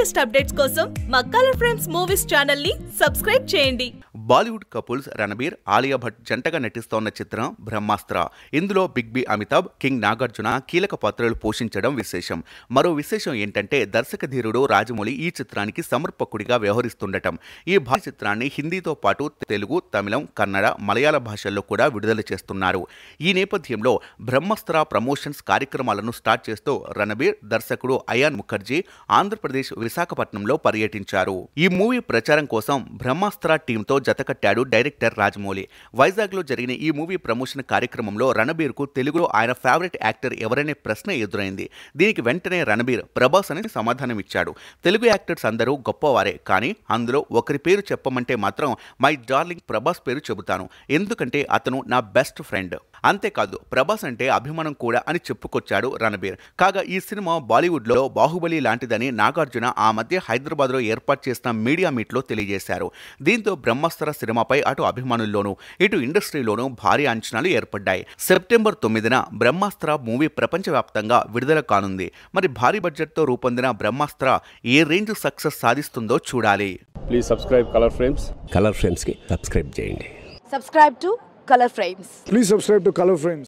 latest updates కోసం మా colour friends movies channel ని సబ్స్క్రైబ్ చేయండి బాలీవుడ్ కపుల్స్ రణబీర్ ఆలియా భట్ జంటగా నటిస్తోన్న చిత్రం బ్రహ్మాస్త్ర ఇందులో big B Amitabh king Nagarjuna కీలక పాత్రలు పోషించడం విశేషం మరో విశేషం ఏంటంటే దర్శకధీరుడు రాజమౌళి ఈ చిత్రానికి సమర్పకుడిగా వ్యవహరిస్తుండటం ఈ భాష చిత్రాన్ని హిందీతో పాటు తెలుగు తమిళం కన్నడ మలయాళ భాషల్లో కూడా విడుదల చేస్తున్నారు ఈ నేపథ్యంలో బ్రహ్మాస్త్ర ప్రమోషన్స్ కార్యక్రమాలను స్టార్ట్ చేస్తూ రణబీర్ దర్శకుడు అయాన్ ముఖర్జీ ఆంధ్రప్రదేశ్ విశాఖపట్నంలో పర్యటించారు ఈ మూవీ ప్రచారం కోసం బ్రహ్మాస్త్ర టీంతో జతకట్టాడు డైరెక్టర్ రాజమౌళి వైజాగ్ లో జరిగిన ఈ మూవీ ప్రమోషన్ కార్యక్రమంలో రణబీర్ కు తెలుగులో ఆయన ఫేవరెట్ యాక్టర్ ఎవరనే ప్రశ్న ఎదురైంది దీనికి వెంటనే రణబీర్ ప్రభాస్ అని సమాధానమిచ్చాడు తెలుగు యాక్టర్స్ అందరూ గొప్పవారే కానీ అందులో ఒకరి పేరు చెప్పమంటే మాత్రం మై డార్లింగ్ ప్రభాస్ పేరు చెబుతాను ఎందుకంటే అతను నా బెస్ట్ ఫ్రెండ్ అంతేకాదు ప్రభాస్ అంటే అభిమానం కూడా అని చెప్పుకొచ్చాడు రణబీర్ కాగా ఈ సినిమా బాలీవుడ్లో బాహుబలి లాంటిదని నాగార్జున ఆ మధ్య హైదరాబాద్లో ఏర్పాటు చేసిన మీడియా మీట్లో తెలియజేశారు దీంతో బ్రహ్మాస్త్ర సినిమాపై అటు అభిమానుల్లోనూ ఇటు ఇండస్ట్రీలోనూ భారీ అంచనాలు ఏర్పడ్డాయి సెప్టెంబర్ తొమ్మిదిన బ్రహ్మాస్త్ర మూవీ ప్రపంచవ్యాప్తంగా విడుదల కానుంది మరి భారీ బడ్జెట్తో రూపొందిన బ్రహ్మాస్త్ర ఏ రేంజ్ సక్సెస్ సాధిస్తుందో చూడాలి please subscribe colour frames colour frames కి సబ్స్క్రైబ్ చేయండి subscribe to colour frames please subscribe to colour frames